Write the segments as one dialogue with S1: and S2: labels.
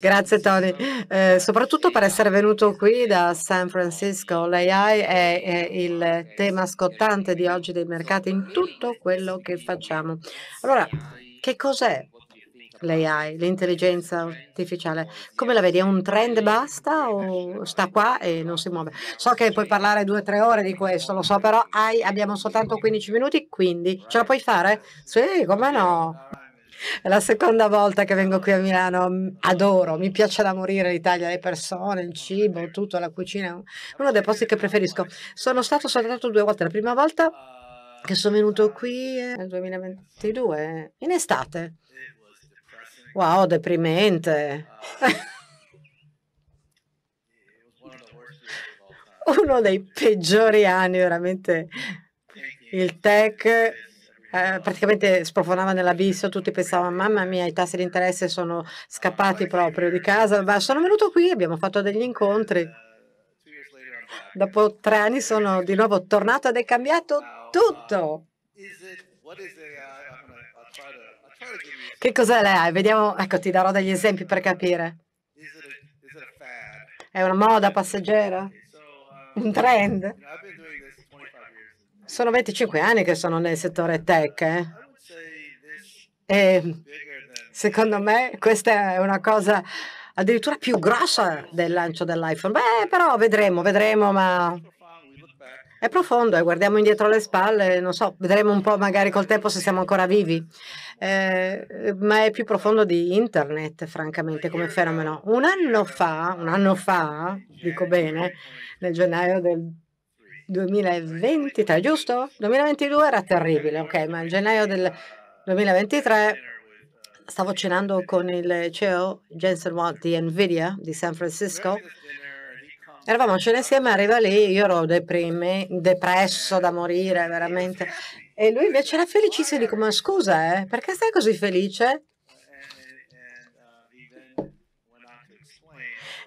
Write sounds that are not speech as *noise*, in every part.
S1: Grazie Tony, eh, soprattutto per essere venuto qui da San Francisco. L'AI è, è, il tema scottante di oggi dei mercati in tutto quello che facciamo. Allora, che cos'è l'AI, l'intelligenza artificiale? Come la vedi? È un trend basta o sta qua e non si muove? So che puoi parlare due o tre ore di questo, lo so, però hai, abbiamo soltanto 15 minuti, quindi ce la puoi fare? Sì, come no? È la seconda volta che vengo qui a Milano. Mm, adoro, mi piace da morire l'Italia, le persone, il cibo, tutto, la cucina. Uno dei posti che preferisco. Sono stato soltanto due volte. La prima volta che sono venuto qui eh, nel 2022, in estate. Wow, deprimente. *laughs* Uno dei peggiori anni, veramente. Il tech eh, praticamente sprofonava nell'abisso, tutti pensavano mamma mia i tassi di interesse sono scappati proprio di casa, ma sono venuto qui, abbiamo fatto degli incontri. Dopo tre anni sono di nuovo tornato ed è cambiato tutto. Che cos'è l'AI? Vediamo, ecco ti darò degli esempi per capire. È una moda passeggera? Un trend? Sono 25 anni che sono nel settore tech. Eh? E secondo me questa è una cosa addirittura più grossa del lancio dell'iPhone. Beh, però vedremo, vedremo, ma è profondo e eh? guardiamo indietro le spalle, non so, vedremo un po' magari col tempo se siamo ancora vivi, eh, ma è più profondo di internet, francamente, come fenomeno. Un anno fa, un anno fa, dico bene, nel gennaio del 2023, giusto? 2022 era terribile, ok, ma il gennaio del 2023 stavo cenando con il CEO Jensen Watt di Nvidia di San Francisco. Eravamo a cena insieme, arriva lì, io ero deprime, depresso da morire veramente. E lui invece era felicissimo, dico ma scusa, eh, perché stai così felice?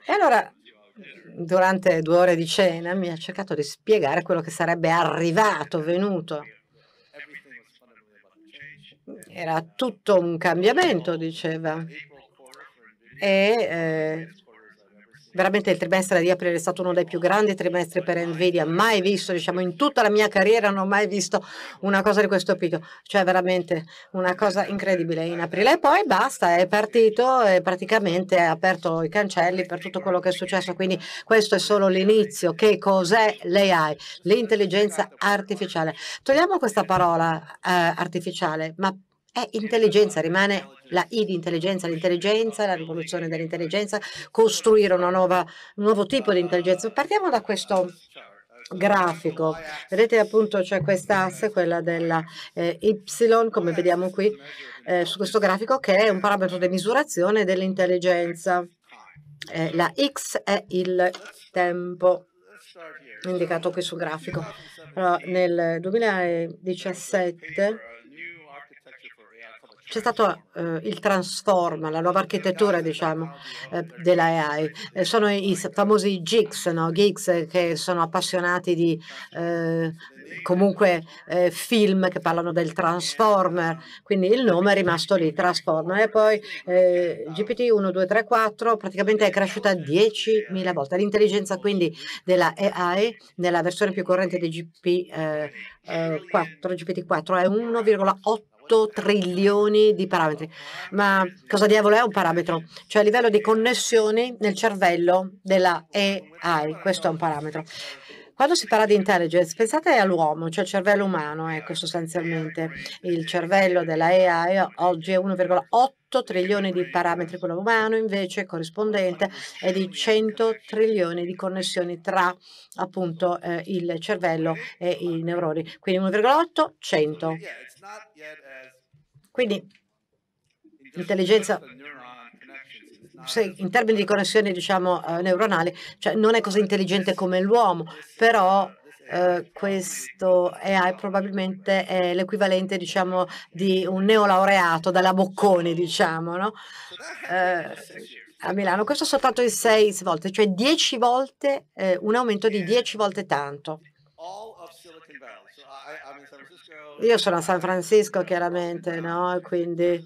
S1: E allora durante due ore di cena mi ha cercato di spiegare quello che sarebbe arrivato, venuto. Era tutto un cambiamento, diceva. E eh, Veramente il trimestre di aprile è stato uno dei più grandi trimestri per Nvidia, mai visto, diciamo, in tutta la mia carriera non ho mai visto una cosa di questo tipo cioè veramente una cosa incredibile in aprile. E poi basta, è partito e praticamente ha aperto i cancelli per tutto quello che è successo, quindi questo è solo l'inizio. Che cos'è l'AI, l'intelligenza artificiale? Togliamo questa parola eh, artificiale, ma è intelligenza, rimane la I di intelligenza, l'intelligenza, la rivoluzione dell'intelligenza, costruire nuova, un nuovo tipo di intelligenza. Partiamo da questo grafico. Vedete appunto c'è questa asse, quella della eh, Y, come vediamo qui eh, su questo grafico, che è un parametro di misurazione dell'intelligenza. Eh, la X è il tempo indicato qui sul grafico. Allora, nel 2017 c'è stato eh, il transform, la nuova architettura diciamo, eh, dell'AI. Eh, sono i famosi GIGs, no? GIGs che sono appassionati di eh, comunque eh, film che parlano del transformer, quindi il nome è rimasto lì, transformer. E poi eh, GPT 1234 praticamente è cresciuta 10.000 volte. L'intelligenza quindi della AI nella versione più corrente di GP, 4, GPT 4 è 1,8 8 trilioni di parametri. Ma cosa diavolo è un parametro? Cioè il livello di connessioni nel cervello della AI, questo è un parametro. Quando si parla di intelligence, pensate all'uomo, cioè al cervello umano, ecco sostanzialmente. Il cervello della AI oggi è 1,8 trilioni di parametri, quello umano invece corrispondente è di 100 trilioni di connessioni tra appunto eh, il cervello e i neuroni. Quindi 1,8, 100. Quindi intelligenza se in termini di connessioni diciamo, eh, neuronali, cioè non è così intelligente come l'uomo, però eh, questo AI probabilmente è l'equivalente diciamo, di un neolaureato dalla Bocconi, diciamo, no? eh, a Milano. Questo è soltanto in sei volte, cioè dieci volte, eh, un aumento di dieci volte tanto. Io sono a San Francisco, chiaramente, no? Quindi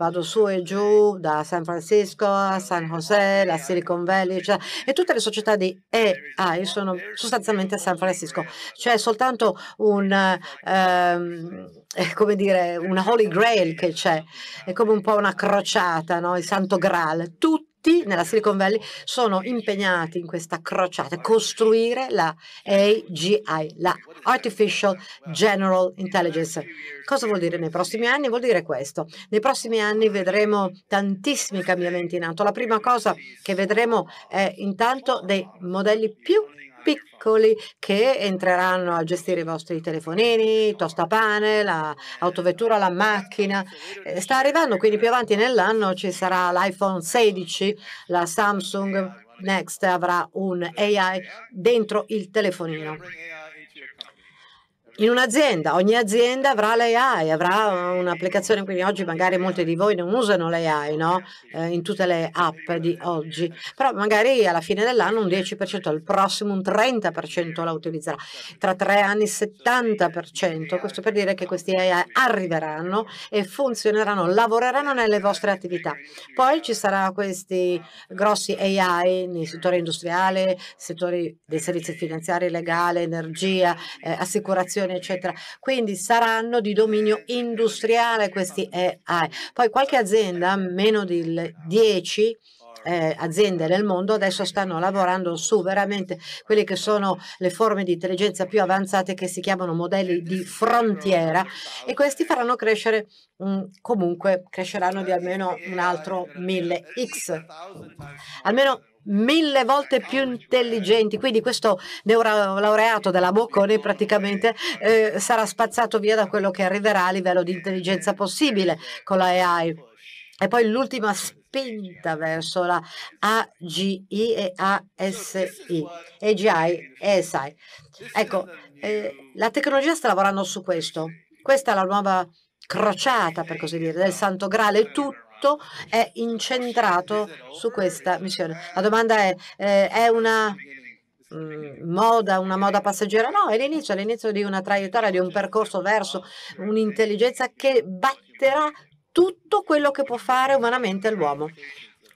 S1: vado su e giù da San Francisco a San José, la Silicon Valley, cioè, e tutte le società di AI sono sostanzialmente a San Francisco, C'è soltanto un, ehm, eh, come dire, una Holy Grail che c'è, è come un po' una crociata, no? il Santo Graal, tutti tutti nella Silicon Valley sono impegnati in questa crociata, costruire la AGI, la Artificial General Intelligence. Cosa vuol dire nei prossimi anni? Vuol dire questo. Nei prossimi anni vedremo tantissimi cambiamenti in atto. La prima cosa che vedremo è intanto dei modelli più piccoli che entreranno a gestire i vostri telefonini, tostapane, l'autovettura, la, macchina. Eh, sta arrivando, quindi più avanti nell'anno ci sarà l'iPhone 16, la Samsung Next avrà un AI dentro il telefonino in un'azienda, ogni azienda avrà l'AI, avrà un'applicazione, quindi oggi magari molti di voi non usano l'AI no? Eh, in tutte le app di oggi, però magari alla fine dell'anno un 10%, al prossimo un 30% la utilizzerà, tra tre anni il 70%, questo per dire che questi AI arriveranno e funzioneranno, lavoreranno nelle vostre attività. Poi ci saranno questi grossi AI nel settore industriale, settori dei servizi finanziari, legale, energia, eh, assicurazioni, Biden, eccetera. Quindi saranno di dominio industriale questi AI. Poi qualche azienda, meno di 10, eh, aziende nel mondo adesso stanno lavorando su veramente quelle che sono le forme di intelligenza più avanzate che si chiamano modelli di frontiera e questi faranno crescere mm, comunque cresceranno di almeno un altro 1000x almeno mille volte più intelligenti. Quindi questo neurolaureato della Bocconi praticamente eh, sarà spazzato via da quello che arriverà a livello di intelligenza possibile con la AI. E poi l'ultima spinta verso la AGI e ASI, AGI e Ecco, eh, la tecnologia sta lavorando su questo. Questa è la nuova crociata, per così dire, del Santo Graal. Tutto tutto è incentrato su questa missione. La domanda è, eh, è una mm, moda, una moda passeggera, no, è l'inizio, è l'inizio di una traiettoria, di un percorso verso un'intelligenza che batterà tutto quello che può fare umanamente l'uomo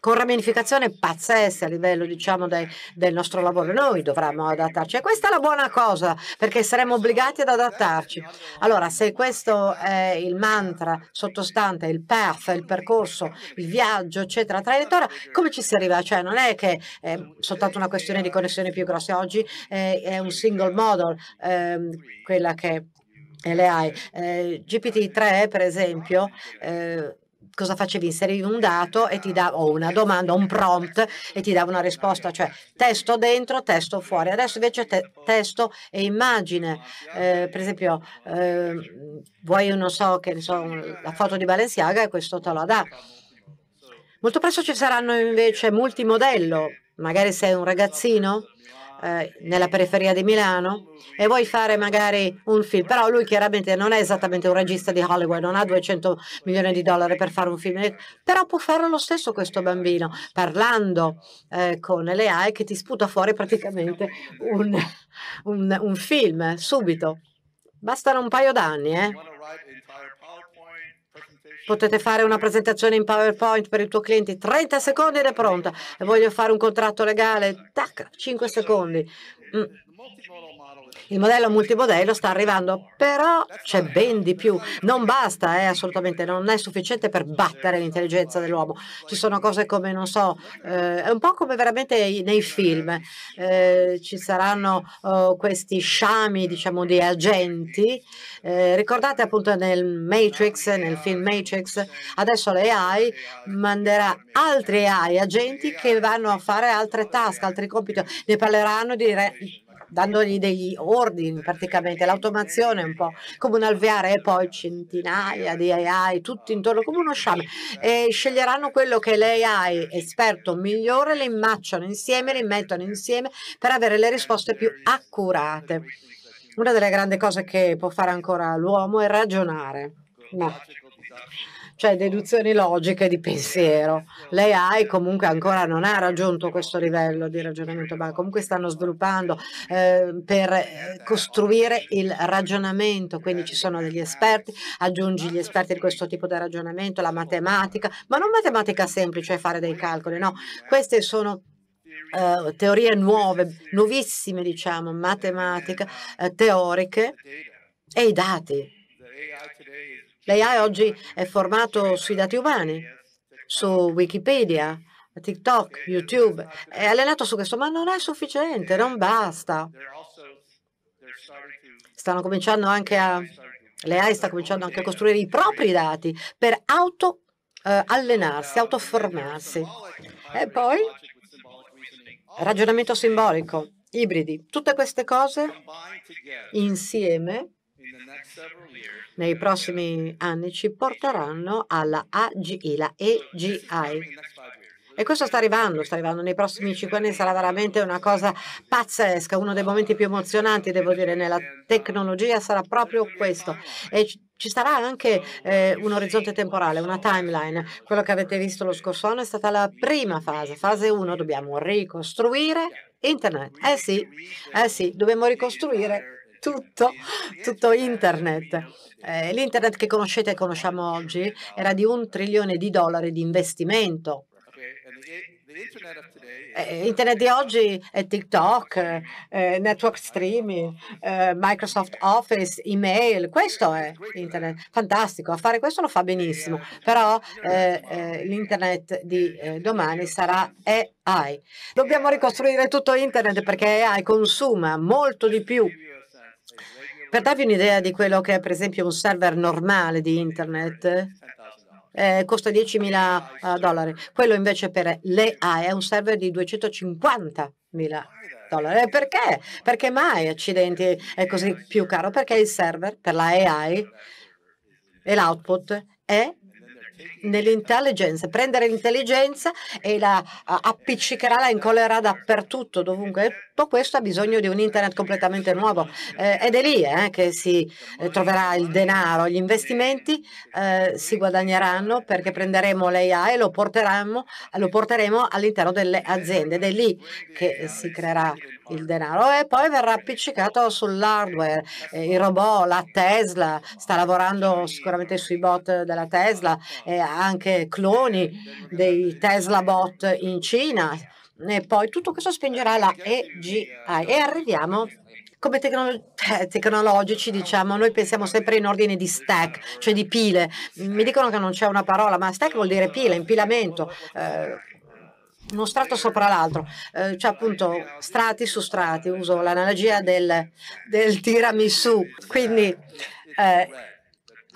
S1: con ramificazioni pazzesse a livello diciamo, de, del nostro lavoro. Noi dovremmo adattarci e questa è la buona cosa perché saremo obbligati ad adattarci. Allora, se questo è il mantra sottostante, il path, il percorso, il viaggio, eccetera, traiettoria, come ci si arriva? Cioè, non è che è soltanto una questione di connessioni più grosse. Oggi è, eh, è un single model, ehm, quella che le hai. Eh, eh GPT-3, per esempio, eh, cosa facevi? Inserivi un dato e ti dava o una domanda, un prompt e ti dava una risposta, cioè testo dentro, testo fuori. Adesso invece te, testo e immagine. Eh, per esempio, eh, vuoi, non so, che ne so, la foto di Balenciaga e questo te la dà. Molto presto ci saranno invece multimodello, magari sei un ragazzino eh, nella periferia di Milano e vuoi fare magari un film, però lui chiaramente non è esattamente un regista di Hollywood, non ha 200 milioni di dollari per fare un film, però può fare lo stesso questo bambino, parlando eh, con le AI che ti sputa fuori praticamente un, un, un film subito. Bastano un paio d'anni, eh? potete fare una presentazione in PowerPoint per il tuo cliente, 30 secondi ed è pronta. Voglio fare un contratto legale, tac, 5 secondi. Mm il modello multimodello sta arrivando, però c'è ben di più. Non basta, eh, assolutamente, non è sufficiente per battere l'intelligenza dell'uomo. Ci sono cose come, non so, eh, è un po' come veramente nei film. Eh, ci saranno oh, questi sciami, diciamo, di agenti. Eh, ricordate appunto nel Matrix, nel film Matrix, adesso le manderà altri AI agenti che vanno a fare altre task, altri compiti. Ne parleranno di dandogli degli ordini praticamente, l'automazione è un po' come un alveare e eh, poi centinaia di AI, tutti intorno come uno sciame e sceglieranno quello che l'AI esperto migliore, le immacciano insieme, le mettono insieme per avere le risposte più accurate. Una delle grandi cose che può fare ancora l'uomo è ragionare. No cioè deduzioni logiche di pensiero. L'AI comunque ancora non ha raggiunto questo livello di ragionamento, ma comunque stanno sviluppando ehm, eh, per costruire il ragionamento, quindi ci sono degli esperti, aggiungi gli esperti di questo tipo di ragionamento, la matematica, ma non matematica semplice, cioè fare dei calcoli, no, queste sono eh, teorie nuove, nuovissime diciamo, matematiche, eh, teoriche e i dati lei oggi è formato sui dati umani, su Wikipedia, TikTok, YouTube. È allenato su questo, ma non è sufficiente, non basta. Stanno cominciando anche a... L'AI sta cominciando anche a costruire i propri dati per auto eh, allenarsi, autoformarsi. E poi ragionamento simbolico, ibridi, tutte queste cose insieme nei prossimi anni ci porteranno alla AGI, la EGI. E questo sta arrivando, sta arrivando. Nei prossimi cinque anni sarà veramente una cosa pazzesca. Uno dei momenti più emozionanti, devo dire, nella tecnologia sarà proprio questo. E ci sarà anche eh, un orizzonte temporale, una timeline. Quello che avete visto lo scorso anno è stata la prima fase, fase 1. Dobbiamo ricostruire Internet. Eh sì, eh sì, dobbiamo ricostruire tutto, tutto eh, internet. Eh, l'internet che conoscete e conosciamo oggi era di un trilione di dollari di investimento. Eh, eh, eh, internet di oggi è TikTok, eh, network streaming, Microsoft Office, email, questo è internet, fantastico, a fare questo lo fa benissimo, però l'internet di domani sarà AI. Dobbiamo ricostruire tutto internet perché AI consuma molto di più per darvi un'idea di quello che è per esempio un server normale di internet, eh, costa 10.000 eh, dollari. Quello invece per l'EA è un server di 250.000 dollari. Eh, perché? Perché mai accidenti è così più caro? Perché il server per la e l'output è nell'intelligenza, prendere l'intelligenza e la appiccicherà, la incollerà dappertutto, dovunque tutto questo ha bisogno di un internet completamente nuovo eh, ed è lì eh, che si eh, troverà il denaro, gli investimenti eh, si guadagneranno perché prenderemo l'AI e lo porteremo, lo porteremo all'interno delle aziende ed è lì che si creerà il denaro e poi verrà appiccicato sull'hardware, eh, i robot, la Tesla, sta lavorando sicuramente sui bot della Tesla, e anche cloni dei Tesla bot in Cina e poi tutto questo spingerà la EGI e arriviamo come tecno eh, tecnologici, diciamo, noi pensiamo sempre in ordine di stack, cioè di pile. Mi dicono che non c'è una parola, ma stack vuol dire pile, impilamento. Eh, uno strato sopra l'altro, eh, cioè appunto strati su strati, uso l'analogia del, del tiramisù, quindi eh,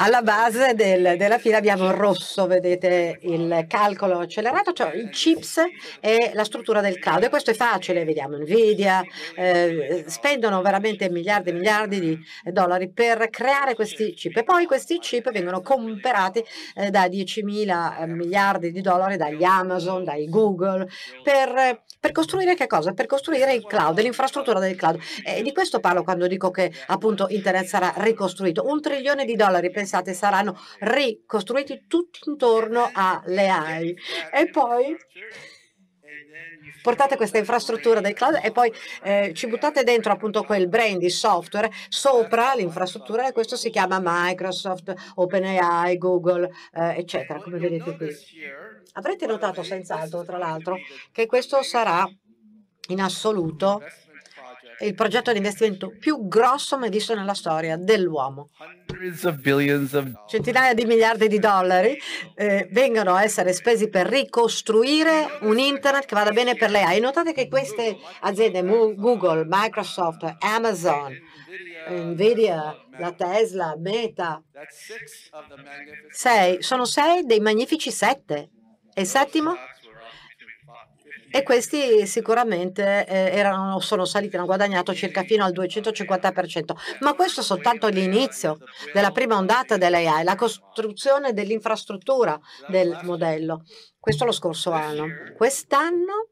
S1: alla base del, della fila abbiamo il rosso, vedete il calcolo accelerato, cioè il chips e la struttura del cloud. E questo è facile, vediamo Nvidia, eh, spendono veramente miliardi e miliardi di dollari per creare questi chip. E poi questi chip vengono comprati eh, da 10 mila miliardi di dollari dagli Amazon, dai Google, per per costruire che cosa? Per costruire il cloud, l'infrastruttura del cloud. E eh, di questo parlo quando dico che appunto internet sarà ricostruito. Un trilione di dollari, pensate, saranno ricostruiti tutti intorno alle AI. E poi portate questa infrastruttura del cloud e poi eh, ci buttate dentro appunto quel brand di software sopra l'infrastruttura e questo si chiama Microsoft, OpenAI, Google, eh, eccetera, come vedete qui. Avrete notato senz'altro, tra l'altro, che questo sarà in assoluto il progetto di investimento più grosso mai visto nella storia dell'uomo centinaia di miliardi di dollari eh, vengono a essere spesi per ricostruire un internet che vada bene per l'AI. Notate che queste aziende, Google, Microsoft, Amazon, Nvidia, la Tesla, Meta, sei, sono sei dei magnifici sette. E il settimo? e questi sicuramente eh, erano, sono saliti, hanno guadagnato circa fino al 250%. Ma questo è soltanto l'inizio della prima ondata dell'AI, la costruzione dell'infrastruttura del modello. Questo lo scorso anno. Quest'anno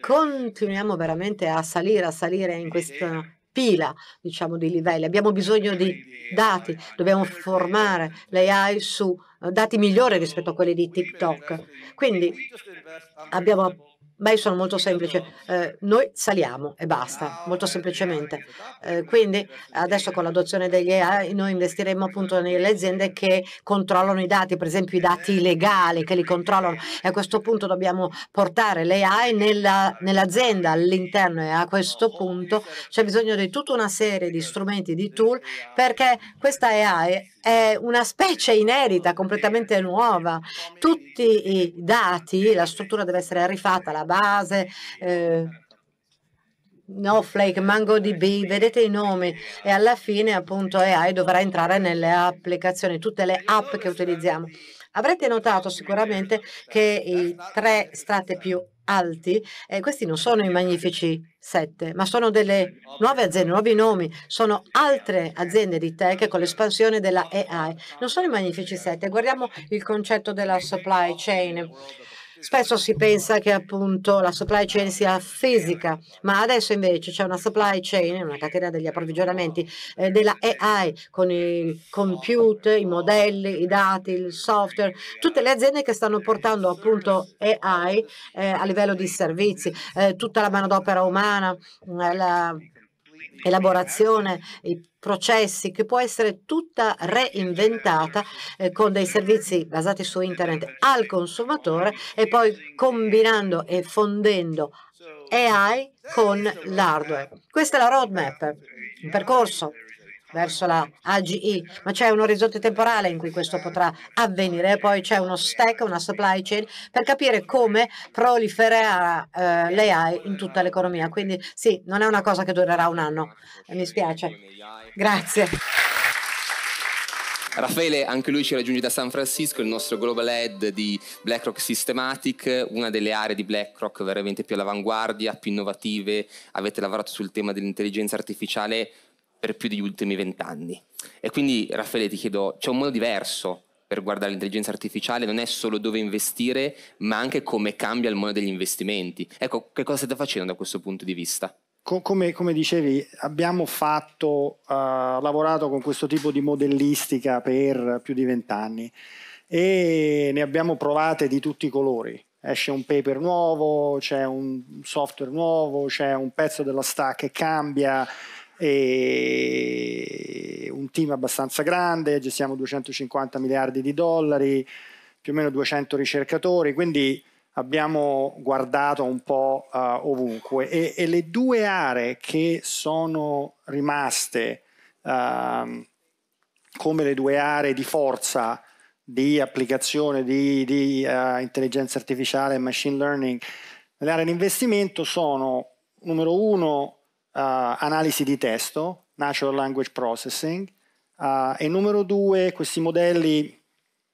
S1: continuiamo veramente a salire, a salire in questa pila diciamo, di livelli, abbiamo bisogno di dati, eh, dobbiamo eh, formare l'AI su eh, dati migliori rispetto a quelli di TikTok. Quindi abbiamo Beh, sono molto semplice. Eh, noi saliamo e basta, ah, molto semplicemente. Eh, quindi adesso con l'adozione degli AI noi investiremo appunto nelle aziende che controllano i dati, per esempio i dati legali che li controllano e a questo punto dobbiamo portare l'AI nell'azienda all'interno e a questo punto c'è bisogno di tutta una serie di strumenti, di tool perché questa AI è una specie inedita, completamente nuova. Tutti i dati, la struttura deve essere rifatta, la base, eh, Snowflake, MangoDB, vedete i nomi e alla fine appunto AI dovrà entrare nelle applicazioni, tutte le app che utilizziamo. Avrete notato sicuramente che i tre strati più alti, eh, questi non sono i magnifici sette, ma sono delle nuove aziende, nuovi nomi, sono altre aziende di tech con l'espansione della AI. Non sono i magnifici sette, guardiamo il concetto della supply chain. Spesso si pensa che appunto la supply chain sia fisica, ma adesso invece c'è una supply chain, una catena degli approvvigionamenti eh, della AI con i computer, i modelli, i dati, il software, tutte le aziende che stanno portando appunto AI eh, a livello di servizi, eh, tutta la manodopera umana, eh, la elaborazione, i processi, che può essere tutta reinventata eh, con dei servizi basati su internet al consumatore e poi combinando e fondendo AI con l'hardware. Questa è la roadmap, un percorso verso la AGI, ma c'è un orizzonte temporale in cui questo potrà avvenire, poi c'è uno stack, una supply chain per capire come prolifererà eh, l'AI in tutta l'economia. Quindi sì, non è una cosa che durerà un anno, mi spiace. Grazie.
S2: Raffaele, anche lui ci raggiunge da San Francisco, il nostro global head di BlackRock Systematic, una delle aree di BlackRock veramente più all'avanguardia, più innovative. Avete lavorato sul tema dell'intelligenza artificiale per più degli ultimi vent'anni. E quindi Raffaele ti chiedo, c'è un modo diverso per guardare l'intelligenza artificiale, non è solo dove investire, ma anche come cambia il mondo degli investimenti. Ecco, che cosa state facendo da questo punto di vista? Come, come, dicevi, abbiamo fatto, uh, lavorato con questo tipo di modellistica per più di vent'anni e ne abbiamo provate di tutti i colori. Esce un paper nuovo, c'è un software nuovo, c'è un pezzo della stack che cambia, e un team abbastanza grande, gestiamo 250 miliardi di dollari, più o meno 200 ricercatori, quindi abbiamo guardato un po' uh, ovunque e, e, le due aree che sono rimaste uh, come le due aree di forza di applicazione di, di uh, intelligenza artificiale e machine learning le aree di investimento sono numero uno eh, analisi di testo, natural language processing, eh, e numero due questi modelli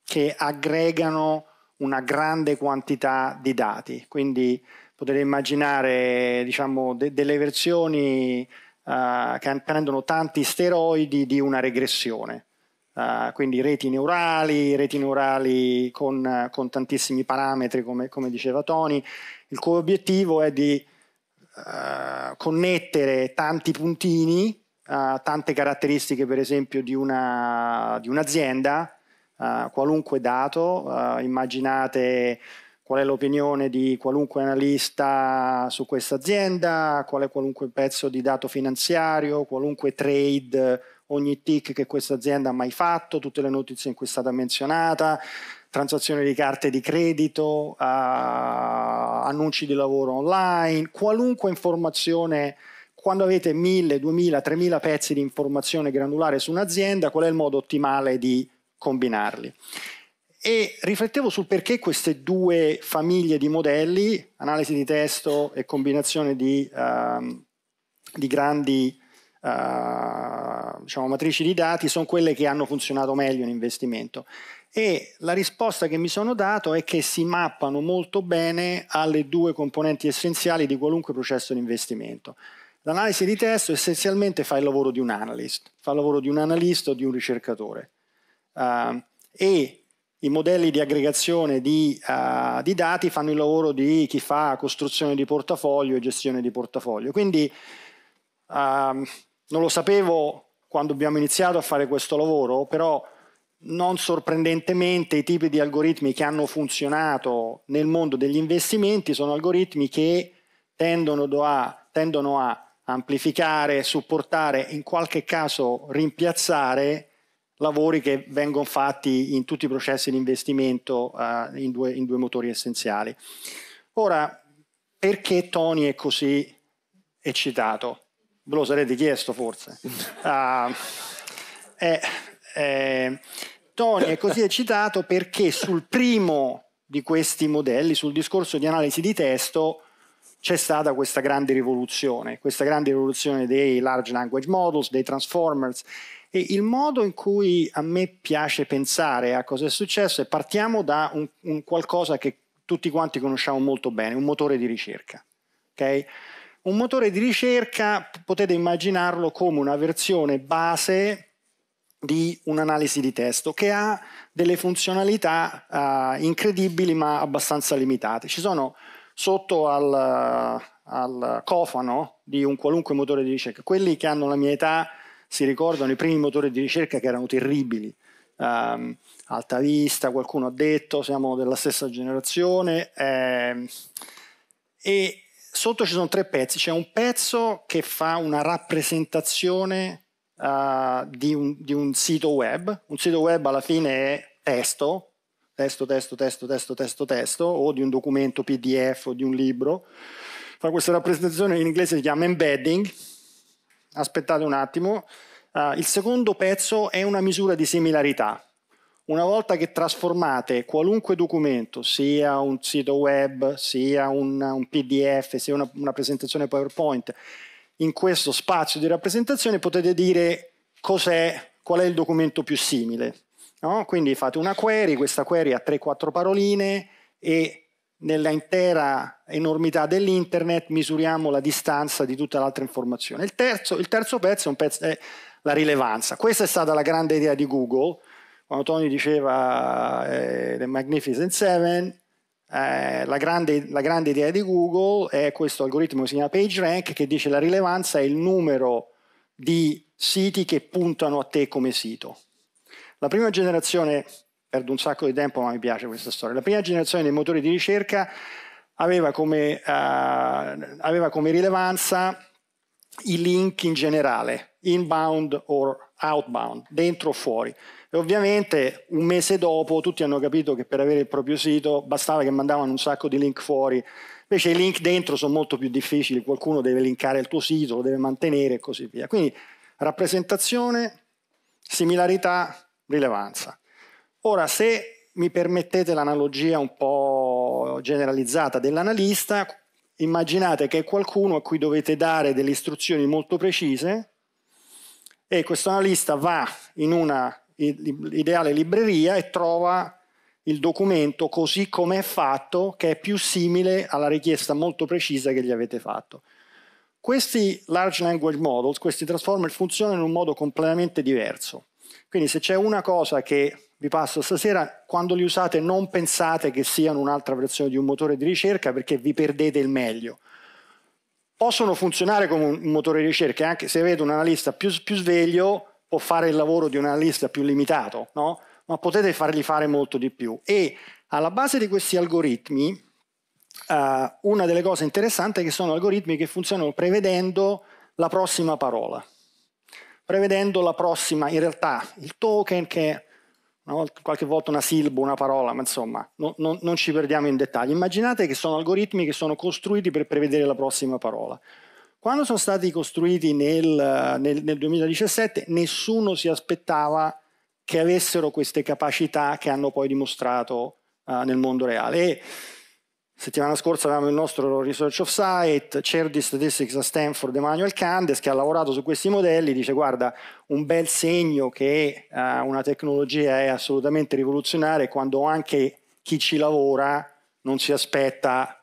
S2: che aggregano una grande quantità di dati, quindi potete immaginare diciamo, de delle versioni uh, che prendono tanti steroidi di una regressione, uh, quindi reti neurali, reti neurali con, con tantissimi parametri come, come, diceva Tony, il cui obiettivo è di eh, connettere tanti puntini, uh, tante caratteristiche per esempio di, una, di un'azienda, qualunque dato, immaginate qual è l'opinione di qualunque analista su questa azienda, qual è qualunque pezzo di dato finanziario, qualunque trade, ogni tick che questa azienda ha mai fatto, tutte le notizie in cui è stata menzionata, transazioni di carte di credito, uh, annunci di lavoro online, qualunque informazione, quando avete 1000, 2000, 3000 pezzi di informazione granulare su un'azienda, qual è il modo ottimale di combinarli? E riflettevo sul perché queste due famiglie di modelli, analisi di testo e combinazione di, uh, di grandi uh, diciamo, matrici di dati, sono quelle che hanno funzionato meglio in investimento e la risposta che mi sono dato è che si mappano molto bene alle due componenti essenziali di qualunque processo di investimento. L'analisi di testo essenzialmente fa il lavoro di un analyst, fa il lavoro di un analista o di un ricercatore uh, e i modelli di aggregazione di, uh, di, dati fanno il lavoro di chi fa costruzione di portafoglio e gestione di portafoglio. Quindi uh, non lo sapevo quando abbiamo iniziato a fare questo lavoro, però non sorprendentemente i tipi di algoritmi che hanno funzionato nel mondo degli investimenti sono algoritmi che tendono a, tendono a amplificare, supportare, in qualche caso rimpiazzare lavori che vengono fatti in tutti i processi di investimento uh, in, due, in due motori essenziali. Ora, perché Tony è così eccitato? Ve lo sarete chiesto forse. Uh, *laughs* eh, eh, Tony è così eccitato perché sul primo di questi modelli, sul discorso di analisi di testo, c'è stata questa grande rivoluzione, questa grande rivoluzione dei large language models, dei transformers. E il modo in cui a me piace pensare a cosa è successo è partiamo da un, un qualcosa che tutti quanti conosciamo molto bene, un motore di ricerca. Okay? Un motore di ricerca potete immaginarlo come una versione base di un'analisi di testo che ha delle funzionalità uh, incredibili ma abbastanza limitate. Ci sono sotto al, al cofano di un qualunque motore di ricerca, quelli che hanno la mia età si ricordano i primi motori di ricerca che erano terribili. Um, Alta Vista, qualcuno ha detto, siamo della stessa generazione. Ehm, e sotto ci sono tre pezzi. C'è un pezzo che fa una rappresentazione uh, di, un, di un sito web. Un sito web alla fine è testo, testo, testo, testo, testo, testo, testo, o di un documento PDF o di un libro. Fa questa rappresentazione in inglese si chiama embedding. Aspettate un attimo. Uh, il secondo pezzo è una misura di similarità. Una volta che trasformate qualunque documento, sia un sito web, sia un, un PDF, sia una, una presentazione PowerPoint, in questo spazio di rappresentazione potete dire cos'è, qual è il documento più simile. No? Quindi fate una query, questa query ha 3-4 paroline e nella intera enormità dell'internet misuriamo la distanza di tutta l'altra informazione. Il terzo, il terzo pezzo, è, pezzo, è la rilevanza. Questa è stata la grande idea di Google, quando Tony diceva eh, The Magnificent Seven, eh, la, grande, la, grande, idea di Google è questo algoritmo che si chiama PageRank che dice la rilevanza è il numero di siti che puntano a te come sito. La prima generazione, perdo un sacco di tempo ma mi piace questa storia, la prima generazione dei motori di ricerca aveva come, eh, aveva come rilevanza i link in generale, inbound o outbound, dentro o fuori. E ovviamente un mese dopo tutti hanno capito che per avere il proprio sito bastava che mandavano un sacco di link fuori. Invece i link dentro sono molto più difficili, qualcuno deve linkare il tuo sito, lo deve mantenere e così via. Quindi rappresentazione, similarità, rilevanza. Ora, se mi permettete l'analogia un po' generalizzata dell'analista, immaginate che è qualcuno a cui dovete dare delle istruzioni molto precise e questo analista va in una ideale libreria e trova il documento così come è fatto, che è più simile alla richiesta molto precisa che gli avete fatto. Questi large language models, questi transformer, funzionano in un modo completamente diverso. Quindi se c'è una cosa che vi passo stasera, quando li usate non pensate che siano un'altra versione di un motore di ricerca perché vi perdete il meglio. Possono funzionare come un motore di ricerca, anche se avete un analista più, più sveglio, può fare il lavoro di un analista più limitato, no? ma potete fargli fare molto di più. E alla base di questi algoritmi, eh, una delle cose interessanti è che sono algoritmi che funzionano prevedendo la prossima parola, prevedendo la prossima, in realtà il token che è qualche volta una silbo, una parola, ma insomma no, no, non ci perdiamo in dettagli. Immaginate che sono algoritmi che sono costruiti per prevedere la prossima parola. Quando sono stati costruiti nel, nel, nel 2017 nessuno si aspettava che avessero queste capacità che hanno poi dimostrato uh, nel mondo reale. E settimana scorsa avevamo il nostro Research of Sight, Chair di Statistics a Stanford, Emanuel Candes, che ha lavorato su questi modelli, dice guarda, un bel segno che uh, una tecnologia è assolutamente rivoluzionaria quando anche chi ci lavora non si aspetta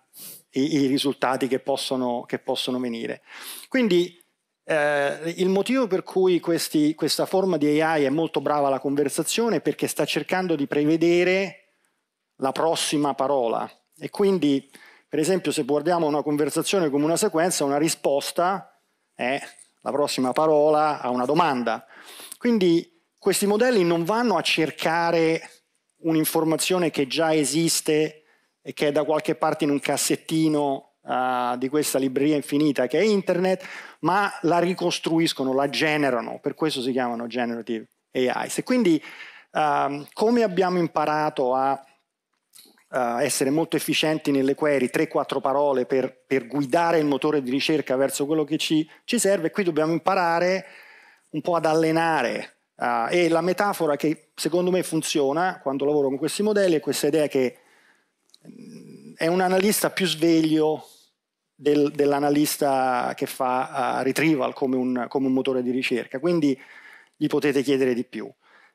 S2: i, i risultati che possono, che possono, venire. Quindi eh, il motivo per cui questi, questa forma di AI è molto brava alla conversazione è perché sta cercando di prevedere la prossima parola e quindi per esempio se guardiamo una conversazione come una sequenza una risposta è la prossima parola a una domanda. Quindi questi modelli non vanno a cercare un'informazione che già esiste e che è da qualche parte in un cassettino uh, di questa libreria infinita che è internet, ma la ricostruiscono, la generano, per questo si chiamano generative AIs. E quindi uh, come abbiamo imparato a uh, essere molto efficienti nelle query, 3-4 parole per, per, guidare il motore di ricerca verso quello che ci, ci serve, qui dobbiamo imparare un po' ad allenare. Uh, e la metafora che secondo me funziona quando lavoro con questi modelli è questa idea che è un analista più sveglio del, dell'analista che fa uh, retrieval come un, come un, motore di ricerca, quindi gli potete chiedere di più.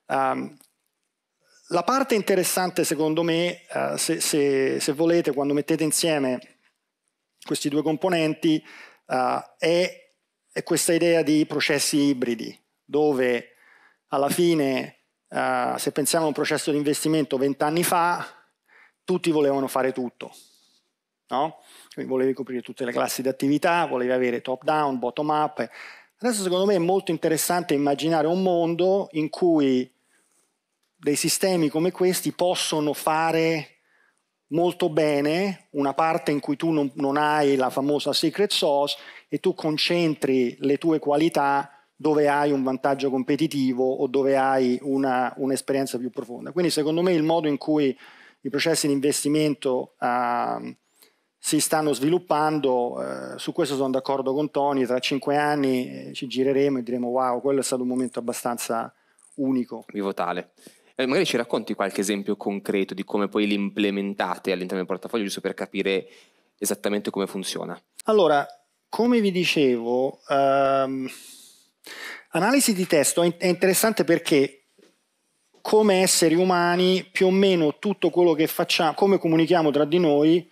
S2: Um, la parte interessante secondo me, uh, se, se, se, volete, quando mettete insieme questi due componenti, uh, è, è, questa idea di processi ibridi, dove alla fine, se pensiamo a un processo di investimento vent'anni fa, tutti volevano fare tutto. No? Quindi volevi coprire tutte le classi di attività, volevi avere top down, bottom up. Adesso secondo me è molto interessante immaginare un mondo in cui dei sistemi come questi possono fare molto bene una parte in cui tu non, non, hai la famosa secret sauce e tu concentri le tue qualità dove hai un vantaggio competitivo o dove hai una, un'esperienza più profonda. Quindi secondo me il modo in cui i processi di investimento eh, si stanno sviluppando, eh, su questo sono d'accordo con Tony, tra cinque anni eh, ci gireremo e diremo wow, quello è stato un momento abbastanza unico. Vivo tale. Eh, magari ci racconti qualche esempio concreto di come poi li implementate all'interno del portafoglio, giusto per capire esattamente come funziona. Allora, come vi dicevo, ehm, analisi di testo è interessante perché come esseri umani più o meno tutto quello che facciamo, come comunichiamo tra di noi eh,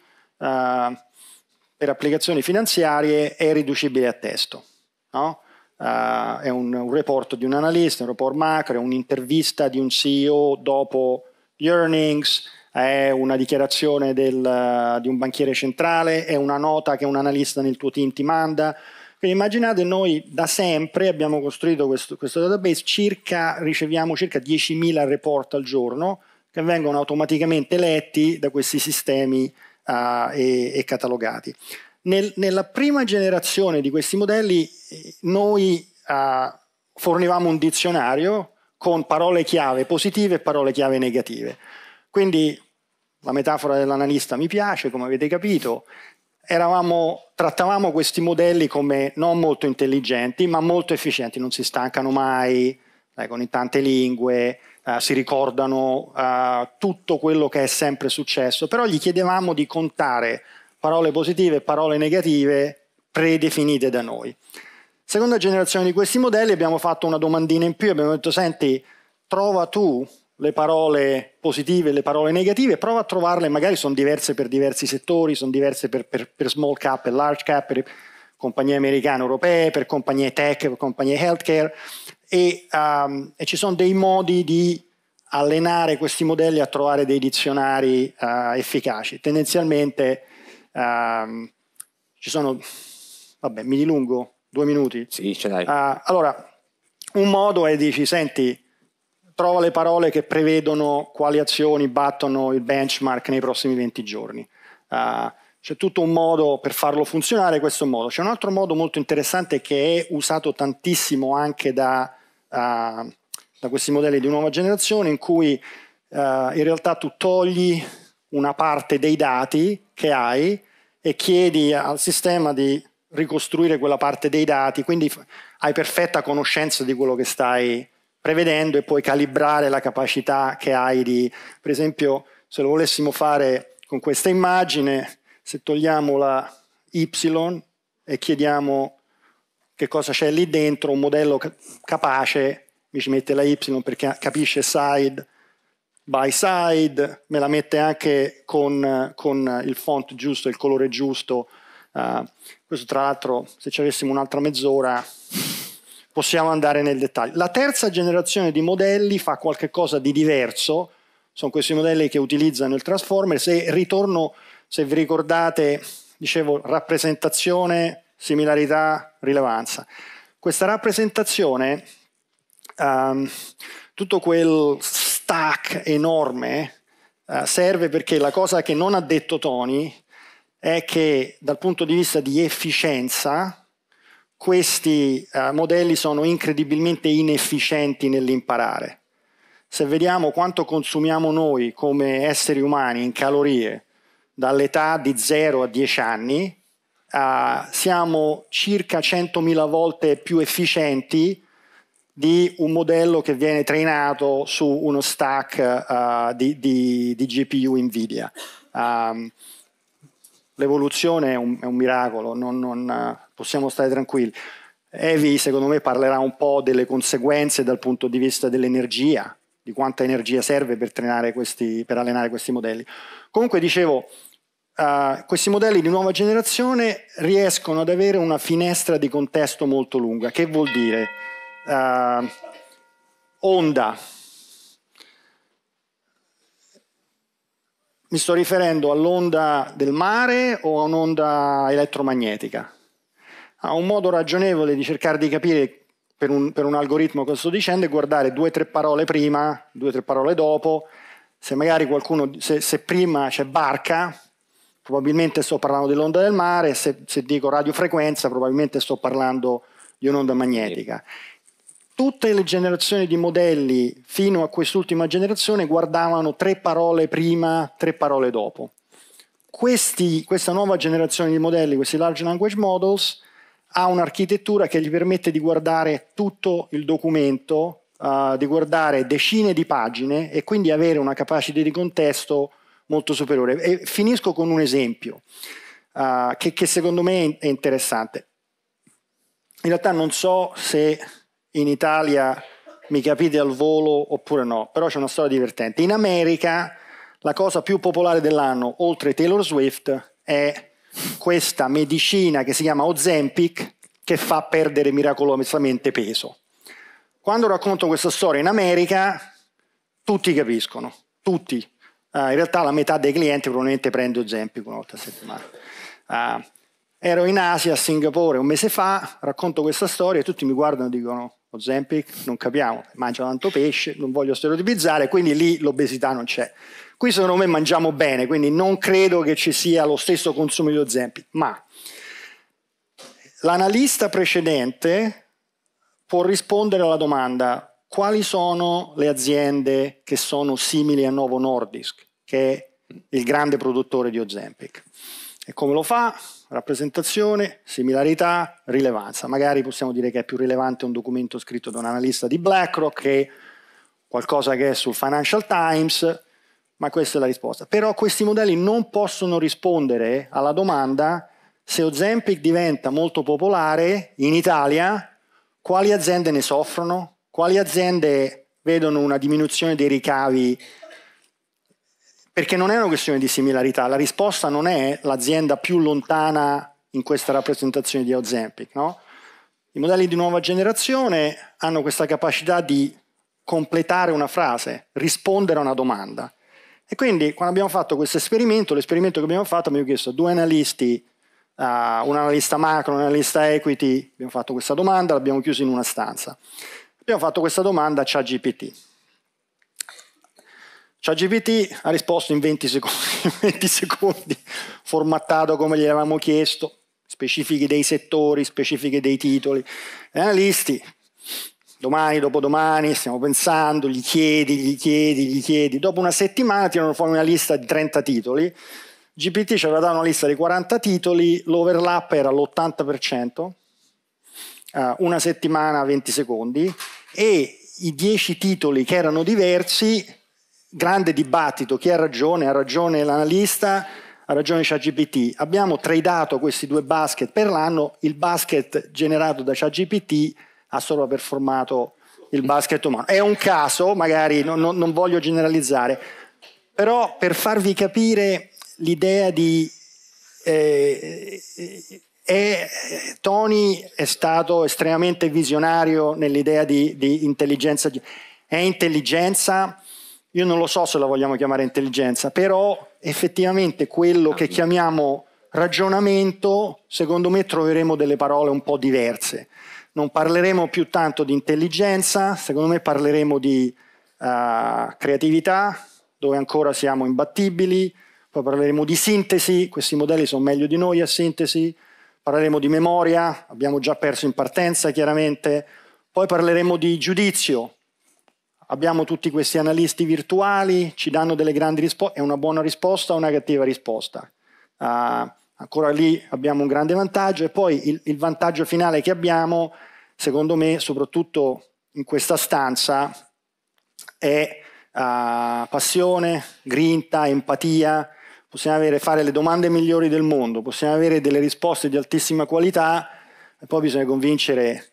S2: per applicazioni finanziarie è riducibile a testo. No? Uh, è un, un, report di un analista, un report macro, è un'intervista di un CEO dopo gli earnings, è una dichiarazione del, uh, di un banchiere centrale, è una nota che un analista nel tuo team ti manda, quindi immaginate noi da sempre abbiamo costruito questo, questo database, circa, riceviamo circa 10.000 report al giorno che vengono automaticamente letti da questi sistemi uh, e, e, catalogati. Nel, nella prima generazione di questi modelli eh, noi uh, fornivamo un dizionario con parole chiave positive e parole chiave negative. Quindi la metafora dell'analista mi piace, come avete capito, eravamo, trattavamo questi modelli come non molto intelligenti, ma molto efficienti, non si stancano mai, eh, con in tante lingue, eh, si ricordano eh, tutto quello che è sempre successo, però gli chiedevamo di contare parole positive e parole negative predefinite da noi. Seconda generazione di questi modelli abbiamo fatto una domandina in più, abbiamo detto senti, trova tu le parole positive e le parole negative, prova a trovarle, magari sono diverse per diversi settori, sono diverse per, per, per small cap e large cap, per compagnie americane europee, per compagnie tech, per compagnie healthcare e, um, e ci sono dei modi di allenare questi modelli a trovare dei dizionari uh, efficaci. Tendenzialmente uh, ci sono, vabbè mi dilungo, due minuti. Sì, ce l'hai. Uh, allora, un modo è dici, senti, trova le parole che prevedono quali azioni battono il benchmark nei prossimi 20 giorni. Uh, c'è tutto un modo per farlo funzionare, questo modo. C'è un altro modo molto interessante che è usato tantissimo anche da, uh, da questi modelli di nuova generazione, in cui uh, in realtà tu togli una parte dei dati che hai e chiedi al sistema di ricostruire quella parte dei dati, quindi hai perfetta conoscenza di quello che stai prevedendo e poi calibrare la capacità che hai di, per esempio, se lo volessimo fare con questa immagine, se togliamo la Y e chiediamo che cosa c'è lì dentro, un modello capace, mi ci mette la Y perché capisce side by side, me la mette anche con, con il font giusto, il colore giusto. Uh, questo tra l'altro, se ci avessimo un'altra mezz'ora possiamo andare nel dettaglio. La terza generazione di modelli fa qualcosa di diverso, sono questi modelli che utilizzano il transformer, se ritorno, se vi ricordate, dicevo rappresentazione, similarità, rilevanza. Questa rappresentazione, um, tutto quel stack enorme, uh, serve perché la cosa che non ha detto Tony è che dal punto di vista di efficienza, questi eh, modelli sono incredibilmente inefficienti nell'imparare. Se vediamo quanto consumiamo noi come esseri umani in calorie dall'età di 0 a 10 anni, eh, siamo circa 100.000 volte più efficienti di un modello che viene trainato su uno stack uh, di, di, di, GPU NVIDIA. Um, l'evoluzione è un, è un miracolo, non, non, possiamo stare tranquilli. Evi secondo me parlerà un po' delle conseguenze dal punto di vista dell'energia, di quanta energia serve per, questi, per allenare questi modelli. Comunque dicevo, Uh, questi modelli di nuova generazione riescono ad avere una finestra di contesto molto lunga. Che vuol dire? Uh, onda. Mi sto riferendo all'onda del mare o a un'onda elettromagnetica? ha un modo ragionevole di cercare di capire per un, per un algoritmo cosa sto dicendo e guardare due o tre parole prima, due o tre parole dopo. Se magari qualcuno, se, se prima c'è barca, probabilmente sto parlando dell'onda del mare, se, se dico radiofrequenza, probabilmente sto parlando di un'onda magnetica. Tutte le generazioni di modelli fino a quest'ultima generazione guardavano tre parole prima, tre parole dopo. Questi, questa nuova generazione di modelli, questi large language models, ha un'architettura che gli permette di guardare tutto il documento, uh, di guardare decine di pagine e quindi avere una capacità di contesto molto superiore. E finisco con un esempio uh, che, che secondo me è interessante. In realtà non so se in Italia mi capite al volo oppure no, però c'è una storia divertente. In America la cosa più popolare dell'anno, oltre Taylor Swift, è questa medicina che si chiama Ozempic che fa perdere miracolosamente peso. Quando racconto questa storia in America, tutti capiscono, tutti. Uh, in realtà la metà dei clienti probabilmente prende Ozempic una volta a settimana. Uh, ero in Asia, a Singapore, un mese fa, racconto questa storia e tutti mi guardano e dicono Ozempic, non capiamo, mangio tanto pesce, non voglio stereotipizzare, quindi lì l'obesità non c'è. Qui secondo me mangiamo bene, quindi non credo che ci sia lo stesso consumo di Ozempic, ma l'analista precedente può rispondere alla domanda quali sono le aziende che sono simili a Novo Nordisk, che è il grande produttore di Ozempic. E come lo fa? Rappresentazione, similarità, rilevanza. Magari possiamo dire che è più rilevante un documento scritto da un analista di BlackRock che qualcosa che è sul Financial Times ma questa è la risposta. Però questi modelli non possono rispondere alla domanda se Ozempic diventa molto popolare in Italia, quali aziende ne soffrono? Quali aziende vedono una diminuzione dei ricavi? Perché non è una questione di similarità, la risposta non è l'azienda più lontana in questa rappresentazione di Ozempic. No? I modelli di nuova generazione hanno questa capacità di completare una frase, rispondere a una domanda. E quindi quando abbiamo fatto questo esperimento, l'esperimento che abbiamo fatto, abbiamo chiesto a due analisti, uh, un analista macro, un analista equity, abbiamo fatto questa domanda, l'abbiamo chiusa in una stanza. Abbiamo fatto questa domanda a ChatGPT. ChatGPT ha risposto in 20 secondi, 20 *laughs* secondi, formattato come gli avevamo chiesto, specifiche dei settori, specifiche dei titoli. Gli analisti domani, dopodomani, stiamo pensando, gli chiedi, gli chiedi, gli chiedi. Dopo una settimana tirano fuori una lista di 30 titoli. GPT ci aveva dato una lista di 40 titoli, l'overlap era l'80%, eh, una settimana 20 secondi, e i 10 titoli che erano diversi, grande dibattito, chi ha ragione, ha ragione l'analista, ha ragione ChatGPT. Abbiamo tradeato questi due basket per l'anno, il basket generato da ChatGPT ha solo performato il basket umano. È un caso, magari non, non, non voglio generalizzare, però per farvi capire l'idea di... Eh, e Tony è stato estremamente visionario nell'idea di, di, intelligenza. È intelligenza, io non lo so se la vogliamo chiamare intelligenza, però effettivamente quello che chiamiamo ragionamento, secondo me troveremo delle parole un po' diverse non parleremo più tanto di intelligenza, secondo me parleremo di uh, creatività, dove ancora siamo imbattibili, poi parleremo di sintesi, questi modelli sono meglio di noi a sintesi, parleremo di memoria, abbiamo già perso in partenza chiaramente, poi parleremo di giudizio, abbiamo tutti questi analisti virtuali, ci danno delle grandi risposte, è una buona risposta o una cattiva risposta? Uh, ancora lì abbiamo un grande vantaggio e poi il, il vantaggio finale che abbiamo è secondo me, soprattutto in questa stanza, è uh, passione, grinta, empatia. Possiamo avere, fare le domande migliori del mondo, possiamo avere delle risposte di altissima qualità, e poi bisogna convincere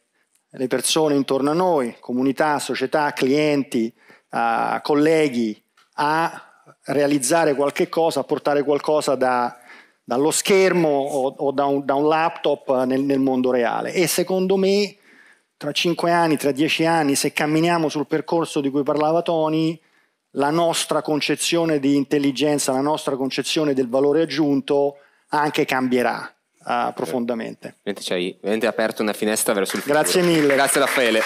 S2: le persone intorno a noi, comunità, società, clienti, uh, colleghi, a realizzare qualche cosa, a portare qualcosa da, dallo schermo o, o da, un, da, un, laptop nel, nel, mondo reale. E secondo me tra cinque anni, tra dieci anni, se camminiamo sul percorso di cui parlava Tony, la nostra concezione di intelligenza, la nostra concezione del valore aggiunto anche cambierà uh, profondamente. Veramente ci hai aperto una finestra verso il futuro. Grazie mille. Grazie Raffaele.